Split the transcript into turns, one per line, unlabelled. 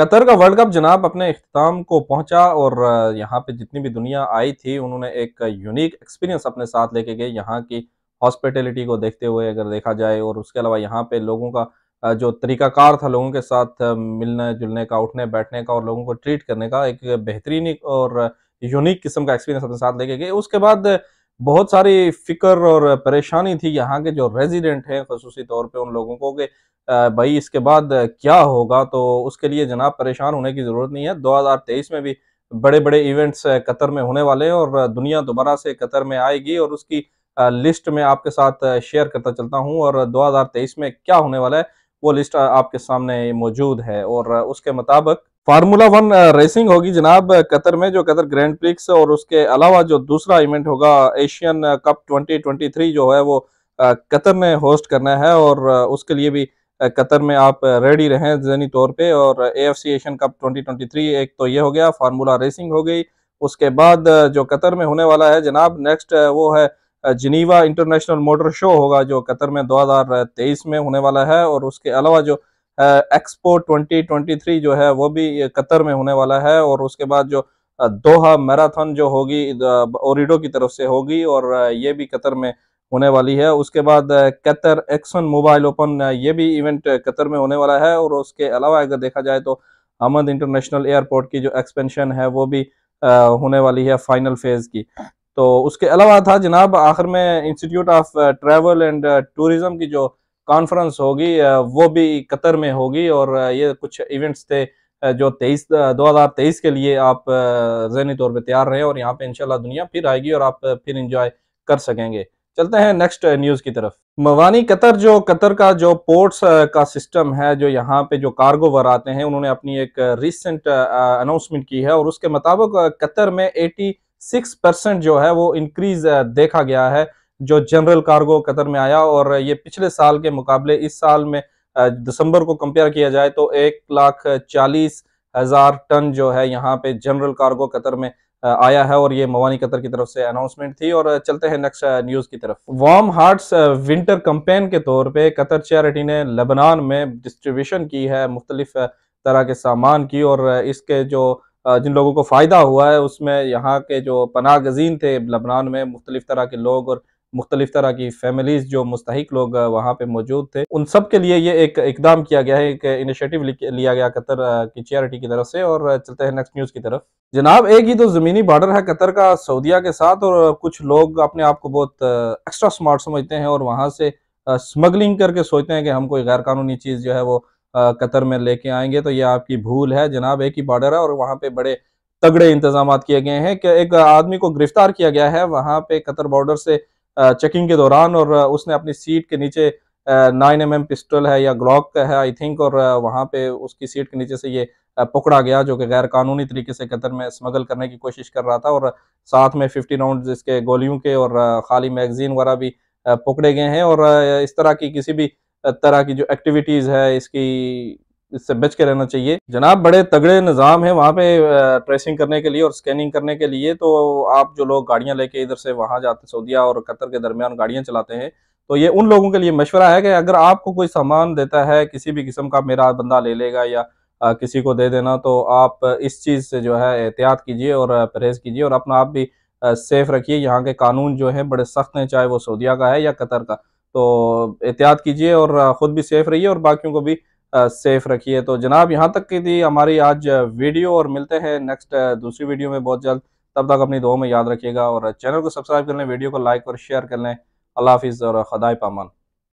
Qatar का world cup जनाब अपने अख्ताम को पहुंचा और यहाँ पे जितनी भी दुनिया आई थी उन्होंने एक यूनिक एक्सपीरियंस अपने साथ लेके गए यहाँ की हॉस्पिटेलिटी को देखते हुए अगर देखा जाए और उसके अलावा यहाँ पे लोगों का जो तरीकाकार था लोगों के साथ मिलने जुलने का उठने बैठने का और लोगों को ट्रीट करने का एक बेहतरीन और यूनिक किस्म का एक्सपीरियंस अपने साथ लेके गए उसके बाद बहुत सारी फिक्र और परेशानी थी यहाँ के जो रेजिडेंट हैं खसूसी तौर पे उन लोगों को कि भाई इसके बाद क्या होगा तो उसके लिए जनाब परेशान होने की ज़रूरत नहीं है 2023 में भी बड़े बड़े इवेंट्स कतर में होने वाले हैं और दुनिया दोबारा से कतर में आएगी और उसकी लिस्ट में आपके साथ शेयर करता चलता हूँ और तेईस में क्या होने वाला है वो लिस्ट आपके सामने मौजूद है और उसके मुताबिक फार्मूला वन रेसिंग होगी जनाब कतर में जो कतर ग्रैंड प्रिक्स और उसके अलावा जो दूसरा इवेंट होगा एशियन कप 2023 जो है वो कतर में होस्ट करना है और उसके लिए भी कतर में आप रेडी रहें जहनी तौर पे और एएफसी एशियन कप 2023 एक तो ये हो गया फार्मूला रेसिंग हो गई उसके बाद जो कतर में होने वाला है जनाब नेक्स्ट वो है जिनीवा इंटरनेशनल मोटर शो होगा जो कतर में दो में होने वाला है और उसके अलावा जो एक्सपो 2023 जो है वो भी कतर में होने वाला है और उसके बाद जो दोहा मैराथन जो होगी ओरिडो की तरफ से होगी और ये भी कतर में होने वाली है उसके बाद कतर एक्सन मोबाइल ओपन ये भी इवेंट कतर में होने वाला है और उसके अलावा अगर देखा जाए तो अहमद इंटरनेशनल एयरपोर्ट की जो एक्सपेंशन है वो भी होने वाली है फाइनल फेज की तो उसके अलावा था जनाब आखिर में institute of travel and tourism की जो कॉन्फ्रेंस होगी वो भी कतर में होगी और ये कुछ इवेंट्स थे जो तेईस दो हज़ार तेईस के लिए आप जहनी तौर पर तैयार रहे और यहाँ पे इंशाल्लाह दुनिया फिर आएगी और आप फिर इंजॉय कर सकेंगे चलते हैं नेक्स्ट न्यूज़ की तरफ मवानी कतर जो कतर का जो पोर्ट्स का सिस्टम है जो यहाँ पे जो कार्गो वर आते हैं उन्होंने अपनी एक रिसेंट अनाउंसमेंट की है और उसके मुताबिक कतर में 86 परसेंट जो है वो इंक्रीज देखा गया है जो जनरल कार्गो कतर में आया और ये पिछले साल के मुकाबले इस साल में दिसंबर को कंपेयर किया जाए तो एक लाख चालीस हज़ार टन जो है यहाँ पे जनरल कार्गो कतर में आया है और ये मवानी कतर की तरफ से अनाउंसमेंट थी और चलते हैं नेक्स्ट न्यूज की तरफ वार्म हार्ट्स विंटर कंपेन के तौर पे कतर चैरिटी ने लेबनान में डिस्ट्रीब्यूशन की है मुख्तलिफ तरह के सामान की और इसके जो जिन लोगों को फ़ायदा हुआ है उसमें यहाँ के जो पनाह गजीन थे लबनान में मुख्तलिफ तरह के लोग और मुख्तलिफ तरह की फैमिलीज जो मुस्तक लोग वहाँ पे मौजूद थे उन सब के लिए ये एक इकदाम किया गया है एक इनिशिएटिव लिया गया कतर की चैरिटी की तरफ से और चलते हैं नेक्स्ट न्यूज़ की तरफ जनाब एक ही तो ज़मीनी बॉर्डर है कतर का सऊदिया के साथ और कुछ लोग अपने आप को बहुत एक्स्ट्रा स्मार्ट समझते हैं और वहाँ से स्मगलिंग करके सोचते हैं कि हम कोई गैर कानूनी चीज़ जो है वो कतर में लेके आएंगे तो ये आपकी भूल है जनाब एक ही बॉर्डर है और वहाँ पे बड़े तगड़े इंतजाम किए गए हैं कि एक आदमी को गिरफ्तार किया गया है वहाँ पे कतर बॉर्डर से चेकिंग के दौरान और उसने अपनी सीट के नीचे नाइन एम एम पिस्टल है या ग्लॉक है आई थिंक और वहाँ पे उसकी सीट के नीचे से ये पकड़ा गया जो कि गैर कानूनी तरीके से कतर में स्मगल करने की कोशिश कर रहा था और साथ में फिफ्टी राउंड इसके गोलियों के और खाली मैगजीन वगैरह भी पकड़े गए हैं और इस तरह की किसी भी तरह की जो एक्टिविटीज़ है इसकी इससे बच के रहना चाहिए जनाब बड़े तगड़े निज़ाम है वहाँ पे ट्रेसिंग करने के लिए और स्कैनिंग करने के लिए तो आप जो लोग गाड़ियाँ लेके इधर से वहाँ जाते सऊदिया और कतर के दरमियान गाड़ियाँ चलाते हैं तो ये उन लोगों के लिए मशवरा है कि अगर आपको कोई सामान देता है किसी भी किस्म का मेरा बंदा ले लेगा या आ, किसी को दे देना तो आप इस चीज़ से जो है एहतियात कीजिए और परहेज़ कीजिए और अपना आप भी सेफ़ रखिए यहाँ के कानून जो है बड़े सख्त हैं चाहे वो सऊदिया का है या कतर का तो एहतियात कीजिए और ख़ुद भी सेफ़ रहिए और बाकियों को भी सेफ रखिए तो जनाब यहाँ तक की थी हमारी आज वीडियो और मिलते हैं नेक्स्ट दूसरी वीडियो में बहुत जल्द तब तक अपनी दो में याद रखिएगा और चैनल को सब्सक्राइब कर लें वीडियो को लाइक और शेयर कर लें अल्लाह हाफिज़ और खदाई पामान